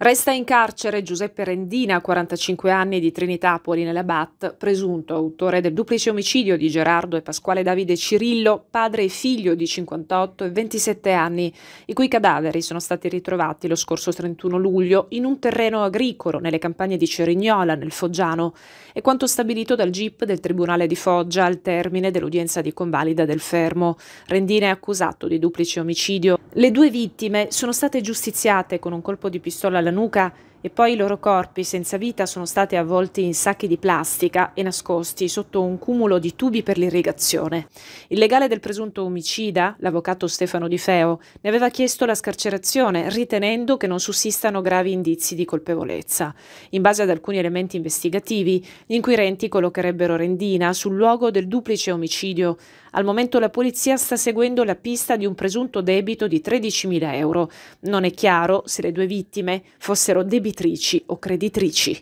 Resta in carcere Giuseppe Rendina, 45 anni di Trinitapoli nella BAT, presunto autore del duplice omicidio di Gerardo e Pasquale Davide Cirillo, padre e figlio di 58 e 27 anni, i cui cadaveri sono stati ritrovati lo scorso 31 luglio in un terreno agricolo nelle campagne di Cerignola, nel Foggiano, e quanto stabilito dal GIP del Tribunale di Foggia al termine dell'udienza di convalida del fermo. Rendina è accusato di duplice omicidio. Le due vittime sono state giustiziate con un colpo di pistola al la nuca e poi i loro corpi senza vita sono stati avvolti in sacchi di plastica e nascosti sotto un cumulo di tubi per l'irrigazione. Il legale del presunto omicida, l'avvocato Stefano Di Feo, ne aveva chiesto la scarcerazione, ritenendo che non sussistano gravi indizi di colpevolezza. In base ad alcuni elementi investigativi, gli inquirenti collocherebbero Rendina sul luogo del duplice omicidio. Al momento la polizia sta seguendo la pista di un presunto debito di 13.000 euro. Non è chiaro se le due vittime fossero debitate debitrici o creditrici.